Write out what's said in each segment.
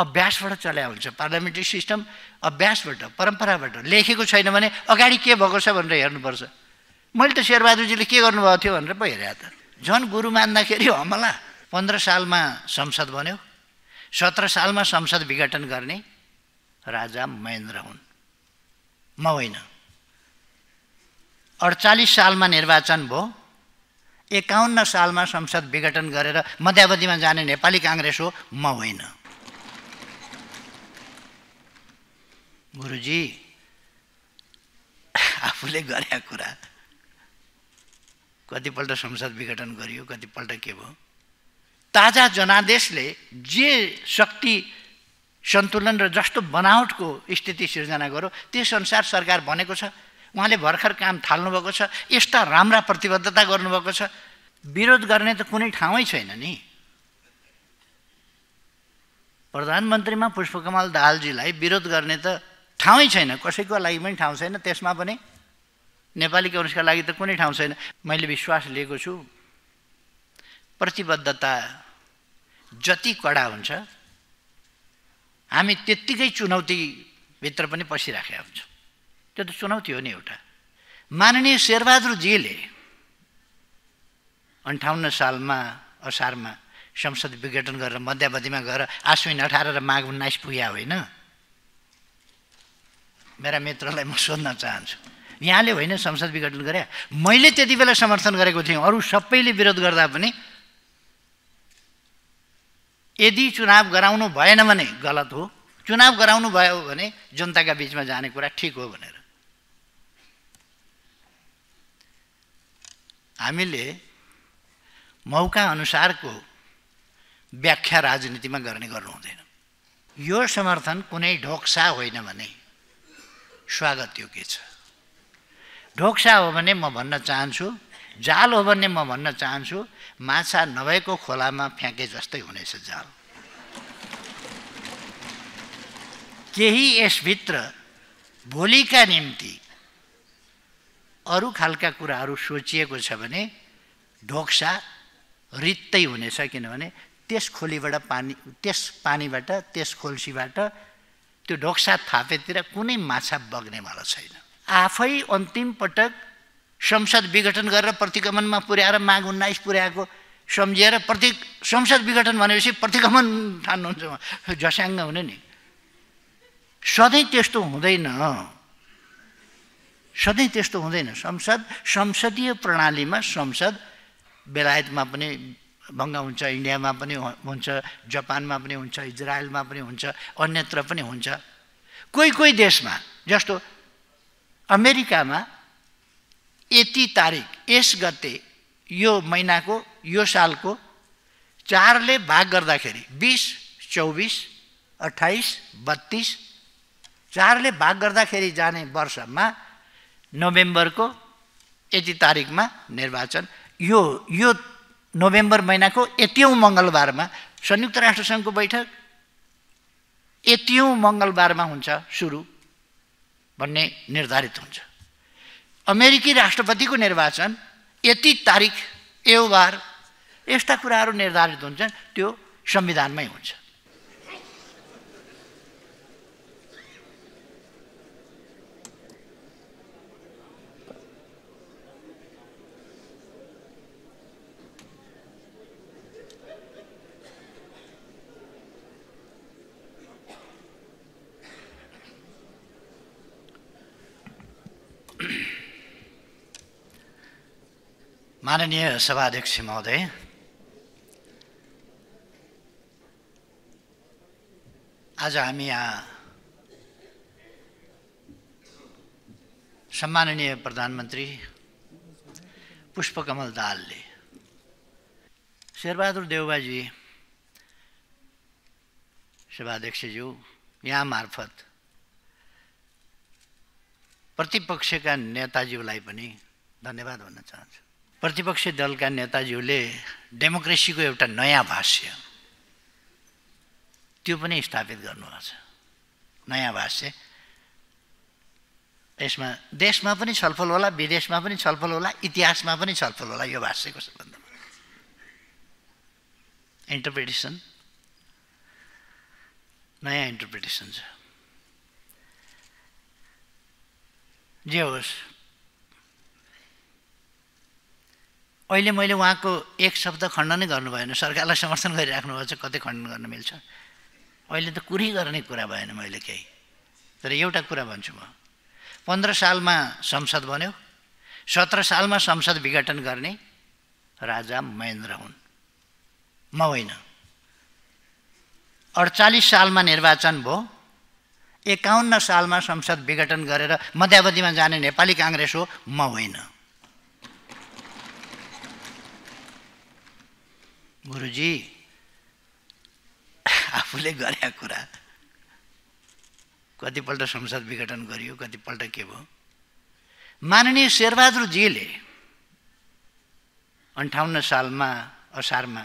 अभ्यासबाट चलाए हुन्छ parliamentary system अभ्यासबाट परम्पराबाट लेखेको छैन भने अगाडि के भएको छ भनेर हेर्नुपर्छ मैले त शेरबहादुरजीले के गर्नुभएको थियो भनेर पो हेरेँ त झन् गुरु मान्दाखेरि हमला पन्ध्र सालमा संसद बन्यो सत्र सालमा संसद विघटन गर्ने राजा महेन्द्र हुन् म होइन अडचालिस सालमा निर्वाचन भयो एकाउन्न सालमा संसद विघटन गरेर मध्यावधिमा जाने नेपाली काङ्ग्रेस हो म होइन गुरुजी आफूले गरे कुरा कतिपल्ट संसद विघटन गरियो कतिपल्ट के भयो ताजा जनादेशले जे शक्ति सन्तुलन र जस्तो बनावटको स्थिति सिर्जना गर्यो त्यसअनुसार सरकार बनेको छ उहाँले भर्खर काम थाल्नुभएको छ यस्ता राम्रा प्रतिबद्धता गर्नुभएको छ विरोध गर्ने त कुनै ठाउँै छैन नि प्रधानमन्त्रीमा पुष्पकमल दाहालजीलाई विरोध गर्ने त ठाउँै छैन कसैको लागि पनि ठाउँ छैन त्यसमा पनि नेपाली कम्युनिस्टका लागि त कुनै ठाउँ छैन मैले विश्वास लिएको छु प्रतिबद्धता जति कडा हुन्छ हामी त्यत्तिकै चुनौतीभित्र पनि पसिराखेका हुन्छौँ त्यो त चुनौती हो नि एउटा माननीय शेरबहादुरजीले अन्ठाउन्न सालमा असारमा संसद विघटन गरेर मध्यावधिमा गएर आश्विन अठार र माघ उन्नाइस पुग्या होइन मेरा मित्रलाई म सोध्न चाहन्छु यहाँले होइन संसद विघटन गरे मैले त्यति बेला समर्थन गरेको थिएँ अरू सबैले विरोध गर्दा पनि यदि चुनाव गराउनु भएन भने गलत हो चुनाव गराउनु भयो भने जनताका बिचमा जाने कुरा ठिक हो भनेर हामीले मौका अनुसारको व्याख्या राजनीतिमा गर्ने गर्नु हुँदैन यो समर्थन कुनै ढोक्सा होइन भने स्वागत योग्य छ ढोक्सा हो भने म भन्न चाहन्छु जाल हो भने म भन्न चाहन्छु माछा नभएको खोलामा फ्याँके जस्तै हुनेछ जाल केही यसभित्र भोलिका निम्ति अरू खालका कुराहरू सोचिएको छ भने ढोक्सा रित्तै हुनेछ किनभने त्यस खोलीबाट पानी त्यस पानीबाट त्यस खोल्सीबाट त्यो ढोक्सा थापेतिर कुनै माछा बग्नेवाला छैन आफै अन्तिम पटक संसद विघटन गरेर प्रतिगमनमा पुर्याएर माघ उन्नाइस पुर्याएको सम्झिएर प्रति संसद विघटन भनेपछि प्रतिगमन ठान्नुहुन्छ झस्याङ्ग हुने नि सधैँ त्यस्तो हुँदैन सधैँ त्यस्तो हुँदैन संसद संसदीय प्रणालीमा संसद बेलायतमा पनि बङ्गा हुन्छ इन्डियामा पनि हुन्छ जापानमा पनि हुन्छ इजरायलमा पनि हुन्छ अन्यत्र पनि हुन्छ कोही कोही देशमा जस्तो अमेरिकामा यति तारिक यस गते यो महिनाको यो सालको चारले भाग गर्दाखेरि बिस चौबिस अठाइस बत्तिस चारले भाग गर्दाखेरि जाने वर्षमा नोभेम्बरको यति तारिकमा निर्वाचन यो यो नोभेम्बर महिनाको यतिौँ मङ्गलबारमा संयुक्त राष्ट्रसङ्घको बैठक यतिौँ मङ्गलबारमा हुन्छ सुरु भन्ने निर्धारित हुन्छ अमेरिकी राष्ट्रपतिको निर्वाचन यति तारिक एउबार यस्ता कुराहरू निर्धारित हुन्छन् त्यो संविधानमै हुन्छ माननीय सभाध्यक्ष महोदय आज हामी यहाँ सम्माननीय प्रधानमन्त्री पुष्पकमल दालले शेरबहादुर देवबाजी सभाध्यक्षज्यू यहाँ मार्फत प्रतिपक्षका नेताज्यूलाई पनि धन्यवाद भन्न चाहन्छु प्रतिपक्षी दलका नेताज्यूले डेमोक्रेसीको एउटा नयाँ भाष्य त्यो पनि स्थापित गर्नुभएको छ नयाँ भाष्य यसमा देशमा पनि छलफल होला विदेशमा पनि छलफल होला इतिहासमा पनि छलफल होला यो भाष्यको सम्बन्धमा इन्टरप्रिटेसन नयाँ इन्टरप्रिटेसन छ जे होस् अहिले मैले उहाँको एक शब्द खण्डनै गर्नु भएन सरकारलाई समर्थन गरिराख्नु भएको छ कतै खण्डन गर्न मिल्छ अहिले त कुरै गर्ने कुरा भएन मैले केही तर एउटा कुरा भन्छु म पन्ध्र सालमा संसद बन्यो सत्र सालमा संसद विघटन गर्ने राजा महेन्द्र हुन् म होइन अडचालिस सालमा निर्वाचन भयो एकाउन्न सालमा संसद विघटन गरेर मध्यावधिमा जाने नेपाली काङ्ग्रेस हो म होइन गुरुजी आफूले गरे कुरा कतिपल्ट संसद विघटन गरियो कतिपल्ट के भयो माननीय शेरबहादुरजीले अन्ठाउन्न सालमा असारमा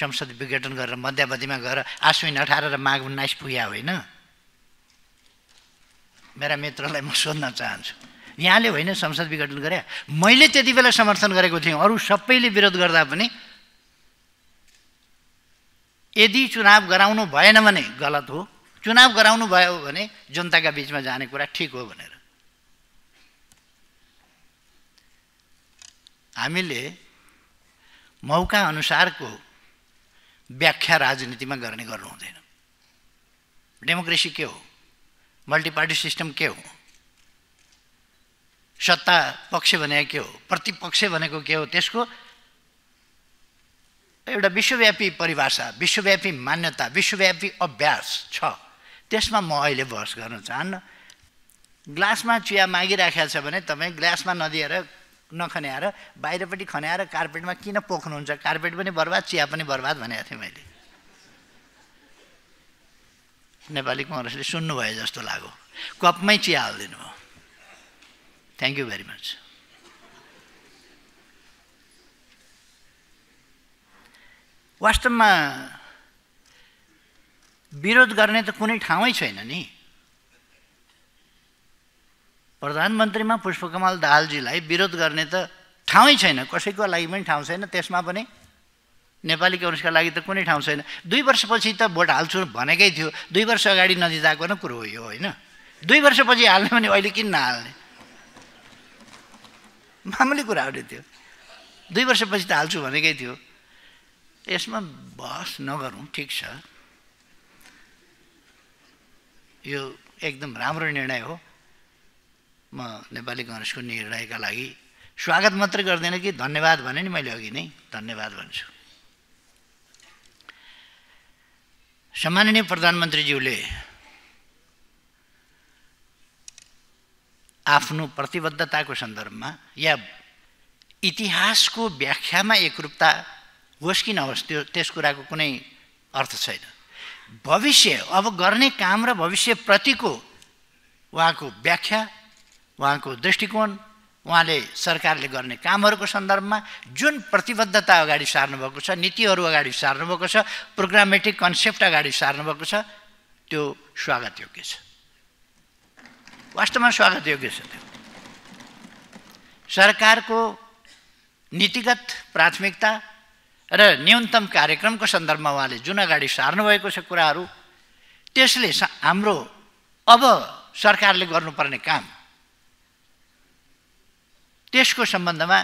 संसद विघटन गरेर मध्यावधिमा गएर आश्विन अठार र माघ उन्नाइस पुग्या होइन मेरा मित्रलाई म सोध्न चाहन्छु यहाँले होइन संसद विघटन गरे मैले त्यति बेला समर्थन गरेको थिएँ अरू सबैले विरोध गर्दा पनि यदि चुनाव गराउनु भएन भने गलत हो चुनाव गराउनु भयो भने जनताका बिचमा जाने कुरा ठिक हो भनेर हामीले मौका अनुसारको व्याख्या राजनीतिमा गर्ने गर्नु हुँदैन डेमोक्रेसी के हो मल्टिपार्टी सिस्टम के हो सत्ता पक्ष भनेको के हो प्रतिपक्ष भनेको के हो त्यसको एउटा विश्वव्यापी परिभाषा विश्वव्यापी मान्यता विश्वव्यापी अभ्यास छ त्यसमा म अहिले बहस गर्न चाहन्न ग्लासमा चिया मागिराखेको छ भने तपाईँ ग्लासमा नदिएर नखन्याएर बाहिरपट्टि खन्याएर कार्पेटमा किन पोख्नुहुन्छ कार्पेट पनि बर्बाद चिया पनि बर्बाद भनेको थिएँ मैले नेपाली कङ्ग्रेसले सुन्नुभयो जस्तो लाग्यो कपमै चिया हालिदिनु भयो थ्याङ्क यू भेरी मच वास्तवमा विरोध गर्ने त कुनै ठाउँै छैन नि प्रधानमन्त्रीमा पुष्पकमल दाहालजीलाई विरोध गर्ने त ठाउँै छैन कसैको लागि पनि ठाउँ छैन त्यसमा पनि नेपाली कङ्ग्रेसका लागि त कुनै ठाउँ छैन दुई वर्षपछि त भोट हाल्छु भनेकै थियो दुई वर्ष अगाडि नजिताएको नै कुरो हो यो होइन दुई वर्षपछि हाल्ने भने अहिले किन नहाल्ने मामुली कुरा हो त्यो दुई वर्षपछि त हाल्छु भनेकै थियो यसमा बहस नगरौँ ठिक छ यो एकदम राम्रो निर्णय हो म नेपाली कङ्ग्रेसको निर्णयका लागि स्वागत मात्र गर्दिनँ कि धन्यवाद भने नि मैले अघि नै धन्यवाद भन्छु सम्माननीय प्रधानमन्त्रीज्यूले आफ्नो प्रतिबद्धताको सन्दर्भमा या इतिहासको व्याख्यामा एकरूपता होस् कि नहोस् त्यो त्यस कुराको कुनै अर्थ छैन भविष्य अब गर्ने काम र भविष्यप्रतिको उहाँको व्याख्या उहाँको दृष्टिकोण उहाँले सरकारले गर्ने कामहरूको सन्दर्भमा जुन प्रतिबद्धता अगाडि सार्नुभएको छ नीतिहरू अगाडि सार्नुभएको छ प्रोग्रामेटिक कन्सेप्ट अगाडि सार्नुभएको छ त्यो स्वागत योग्य छ वास्तवमा स्वागत योग्य छ त्यो सरकारको नीतिगत प्राथमिकता र न्यूनतम कार्यक्रमको सन्दर्भमा उहाँले जुन अगाडि सार्नुभएको छ कुराहरू त्यसले हाम्रो अब सरकारले गर्नुपर्ने काम त्यसको सम्बन्धमा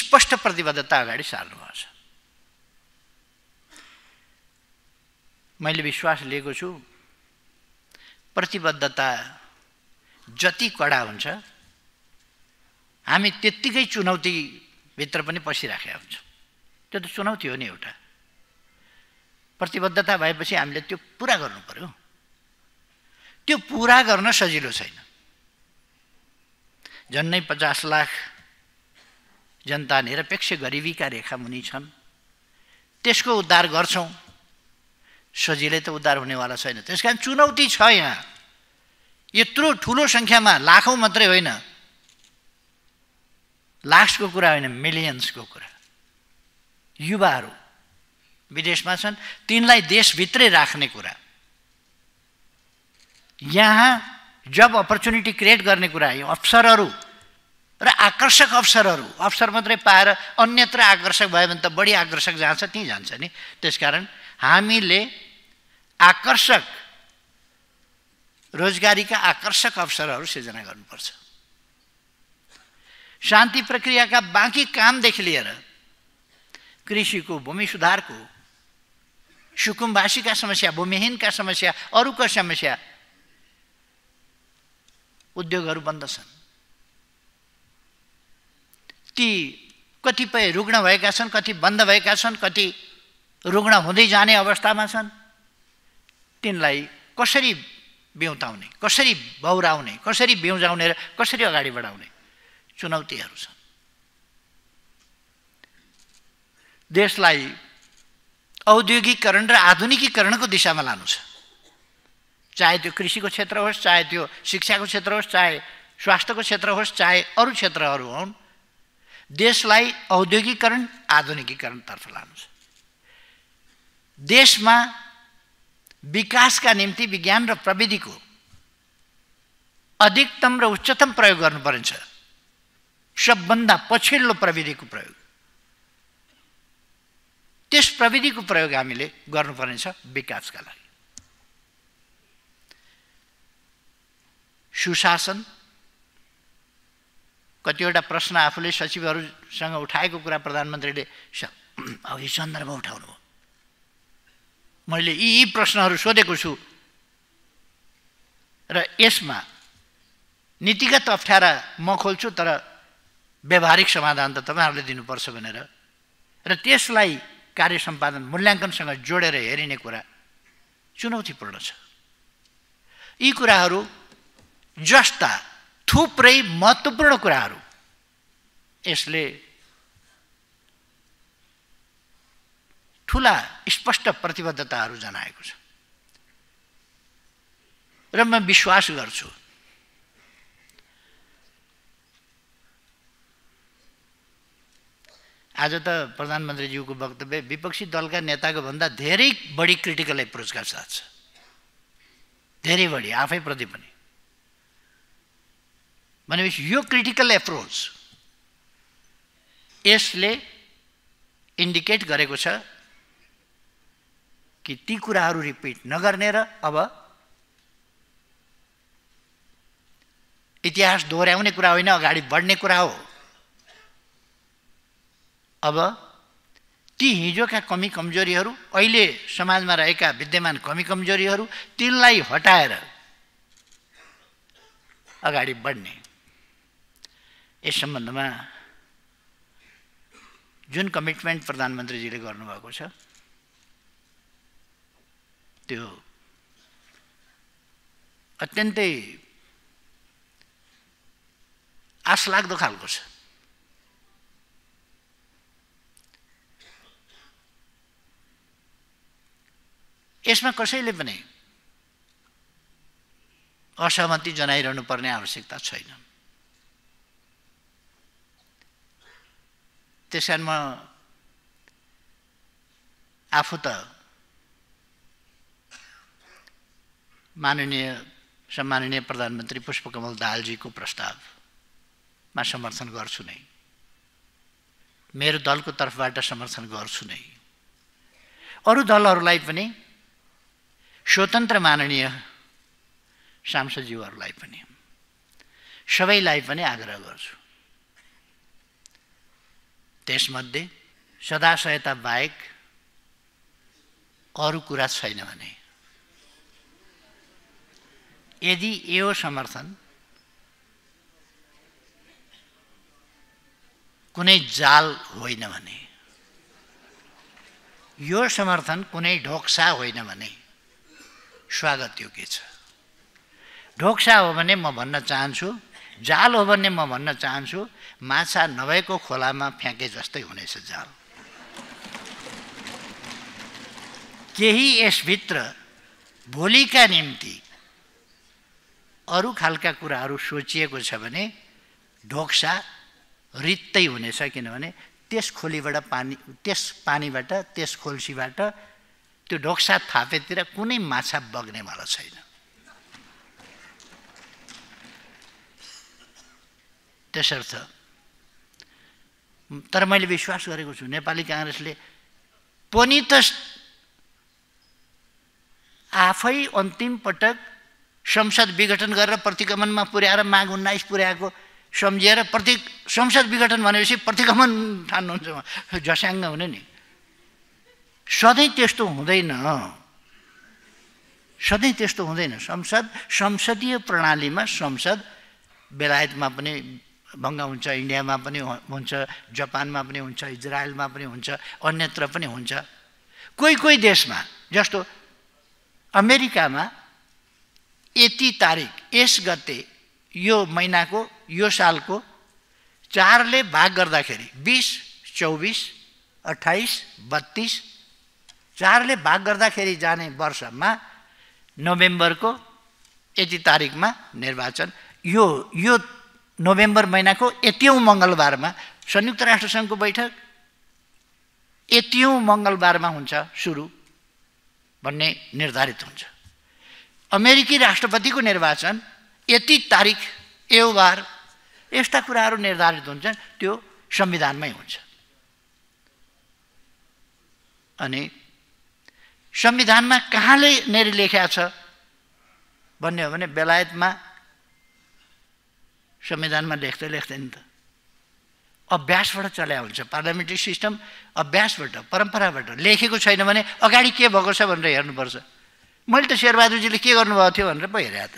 स्पष्ट प्रतिबद्धता अगाडि सार्नुभएको छ मैले विश्वास लिएको छु प्रतिबद्धता जति कडा हुन्छ हामी त्यत्तिकै चुनौतीभित्र पनि पसिराखेका हुन्छौँ त्यो त चुनौती हो नि एउटा प्रतिबद्धता भएपछि हामीले त्यो पुरा गर्नु पऱ्यो त्यो पुरा गर्न सजिलो छैन झन्नै पचास लाख जनता निरपेक्ष गरिबीका रेखा मुनि छन् त्यसको उद्धार गर्छौँ सजिलै त उद्धार हुनेवाला छैन त्यस कारण चुनौती छ यहाँ यत्रो ठुलो सङ्ख्यामा लाखौँ मात्रै होइन लास्टको कुरा होइन मिलियन्सको कुरा युवाहरू विदेशमा छन् तिनलाई देशभित्रै राख्ने कुरा यहाँ जब अपर्च्युनिटी क्रिएट गर्ने कुरा यो अवसरहरू र आकर्षक अवसरहरू अवसर मात्रै पाएर अन्यत्र आकर्षक भयो भने त बढी आकर्षक जान्छ त्यहीँ जान्छ नि त्यस कारण हामीले आकर्षक रोजगारीका आकर्षक अवसरहरू सिर्जना गर्नुपर्छ शान्ति प्रक्रियाका बाँकी कामदेखि लिएर कृषिको भूमि सुधारको सुकुम्बासीका समस्या भूमिहीनका समस्या अरूका समस्या उद्योगहरू बन्द छन् ती कतिपय रुग्ण भएका छन् कति बन्द भएका छन् कति रुग्ण हुँदै जाने अवस्थामा छन् तिनलाई कसरी बिउताउने कसरी बौराउने कसरी बिउजाउने र कसरी अगाडि बढाउने चुनौतीहरू छन् देशलाई औद्योगिकरण र आधुनिकीकरणको दिशामा लानु छ चाहे त्यो कृषिको क्षेत्र होस् चाहे त्यो शिक्षाको क्षेत्र होस् चाहे स्वास्थ्यको क्षेत्र होस् चाहे अरू क्षेत्रहरू हुन् देशलाई औद्योगिकरण आधुनिकीकरणतर्फ लानु छ देशमा विकासका निम्ति विज्ञान र प्रविधिको अधिकतम र उच्चतम प्रयोग गर्नुपर्नेछ सबभन्दा पछिल्लो प्रविधिको प्रयोग त्यस प्रविधिको प्रयोग हामीले गर्नुपर्नेछ विकासका लागि सुशासन कतिवटा प्रश्न आफूले सचिवहरूसँग उठाएको कुरा प्रधानमन्त्रीले अघि सन्दर्भ उठाउनु हो मैले यी यी प्रश्नहरू सोधेको छु र यसमा नीतिगत अप्ठ्यारा म खोल्छु तर व्यावहारिक समाधान त तपाईँहरूले दिनुपर्छ भनेर र त्यसलाई कार्य सम्पादन मूल्याङ्कनसँग जोडेर हेरिने कुरा चुनौतीपूर्ण छ यी कुराहरू जस्ता थुप्रै महत्त्वपूर्ण कुराहरू यसले ठुला स्पष्ट प्रतिबद्धताहरू जनाएको छ र म विश्वास गर्छु आज त प्रधानमन्त्रीज्यूको वक्तव्य विपक्षी दलका नेताको भन्दा धेरै बढी क्रिटिकल एप्रोचका साथ छ धेरै बढी आफैप्रति पनि भनेपछि यो क्रिटिकल एप्रोच यसले इन्डिकेट गरेको छ कि ती कुराहरू रिपिट नगर्ने र अब इतिहास दोहोऱ्याउने कुरा होइन अगाडि बढ्ने कुरा हो अब ती हिजोका कमी कमजोरीहरू अहिले समाजमा रहेका विद्यमान कमी कमजोरीहरू तिनलाई हटाएर अगाडि बढ्ने यस सम्बन्धमा जुन कमिटमेन्ट प्रधानमन्त्रीजीले गर्नुभएको छ त्यो अत्यन्तै आशलाग्दो खालको छ यसमा कसैले पनि असहमति जनाइरहनु पर्ने आवश्यकता छैन त्यस कारण म आफू त माननीय सम्माननीय प्रधानमन्त्री पुष्पकमल दाहालजीको प्रस्तावमा समर्थन गर्छु नै मेरो दलको तर्फबाट समर्थन गर्छु नै अरू दलहरूलाई पनि स्वतन्त्र माननीय सांसदज्यूहरूलाई पनि सबैलाई पनि आग्रह गर्छु त्यसमध्ये सदा सहायता बाहेक अरू कुरा छैन भने यदि यो समर्थन कुनै जाल होइन भने यो समर्थन कुनै ढोक्सा होइन भने स्वागत योग्य छ ढोक्सा हो भने म भन्न चाहन्छु जाल हो भने म भन्न चाहन्छु माछा नभएको खोलामा फ्याँके जस्तै हुनेछ जाल केही यसभित्र भोलिका निम्ति अरू खालका कुराहरू सोचिएको छ भने ढोक्सा रित्तै हुनेछ किनभने त्यस खोलीबाट पानी त्यस पानीबाट त्यस खोल्सीबाट त्यो ढोक्सा थापेतिर कुनै माछा बग्नेवाला छैन त्यसर्थ तर मैले विश्वास गरेको छु नेपाली काङ्ग्रेसले पनि त आफै अन्तिम पटक संसद विघटन गरेर प्रतिगमनमा पुर्याएर माघ उन्नाइस पुर्याएको सम्झिएर प्रति संसद विघटन भनेपछि प्रतिगमन ठान्नुहुन्छ जस्याङ्ग हुने नि सधैँ त्यस्तो हुँदैन सधैँ त्यस्तो हुँदैन संसद संसदीय प्रणालीमा संसद बेलायतमा पनि भङ्ग हुन्छ इन्डियामा पनि हुन्छ जापानमा पनि हुन्छ इजरायलमा पनि हुन्छ अन्यत्र पनि हुन्छ कोही कोही देशमा जस्तो अमेरिकामा यति तारिक यस गते यो महिनाको यो सालको चारले भाग गर्दाखेरि बिस चौबिस अठाइस बत्तिस चारले भाग गर्दाखेरि जाने वर्षमा नोभेम्बरको यति तारिकमा निर्वाचन यो यो नोभेम्बर महिनाको यतिौँ मङ्गलबारमा संयुक्त राष्ट्रसङ्घको बैठक यतिौँ मङ्गलबारमा हुन्छ सुरु भन्ने निर्धारित हुन्छ अमेरिकी राष्ट्रपतिको निर्वाचन यति तारिक एउबार यस्ता कुराहरू निर्धारित हुन्छन् त्यो संविधानमै हुन्छ अनि संविधानमा कहाँले नेरी लेख्या छ भन्ने हो भने बेलायतमा संविधानमा लेख्दै लेख्दैन त अभ्यासबाट चल्या हुन्छ पार्लियामेन्ट्री सिस्टम अभ्यासबाट परम्पराबाट लेखेको छैन भने अगाडि के भएको छ भनेर हेर्नुपर्छ मैले त शेरबहादुरजीले के गर्नुभएको थियो भनेर पो हेरेँ त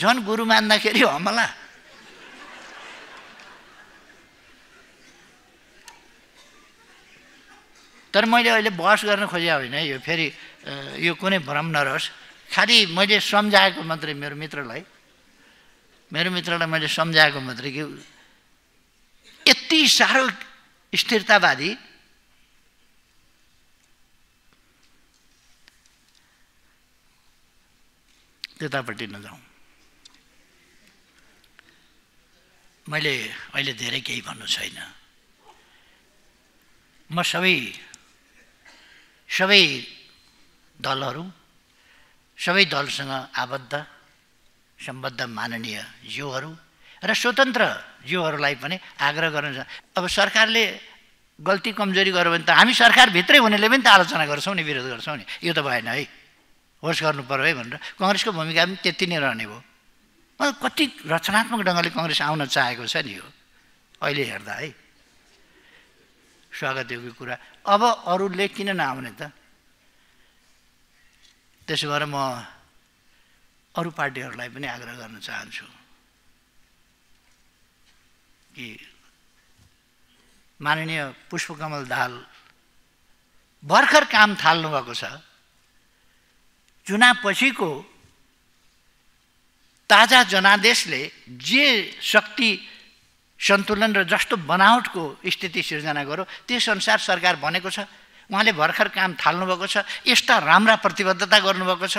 झन् गुरु मान्दाखेरि हमला तर मैले अहिले बहस गर्न खोजे होइन यो फेरि यो कुनै भ्रम नरहोस् खालि मैले सम्झाएको मात्रै मेरो मित्रलाई मेरो मित्रलाई मैले सम्झाएको मात्रै कि यति साह्रो स्थिरतावादी त्यतापट्टि नजाउँ मैले अहिले धेरै केही भन्नु छैन म सबै सबै दलहरू सबै दलसँग आबद्ध सम्बद्ध माननीय जिउहरू र स्वतन्त्र जिउहरूलाई पनि आग्रह गर्नु अब सरकारले गल्ती कमजोरी गर्यो भने त हामी सरकारभित्रै हुनेले पनि त आलोचना गर्छौँ नि विरोध गर्छौँ नि यो त भएन है होस् गर्नु पऱ्यो है भनेर कङ्ग्रेसको भूमिका पनि त्यति नै रहने भयो कति रचनात्मक ढङ्गले कङ्ग्रेस आउन चाहेको छ नि यो अहिले हेर्दा है स्वागत कुरा अब अरूले किन नआउने त त्यसो भएर म अरू पार्टीहरूलाई पनि आग्रह गर्न चाहन्छु कि माननीय पुष्पकमल दाल, भर्खर काम थाल्नुभएको छ चुनावपछिको ताजा जनादेशले जे शक्ति सन्तुलन र जस्तो बनावटको स्थिति सिर्जना गरौँ त्यसअनुसार सरकार भनेको छ उहाँले भर्खर काम थाल्नुभएको छ यस्ता राम्रा प्रतिबद्धता गर्नुभएको छ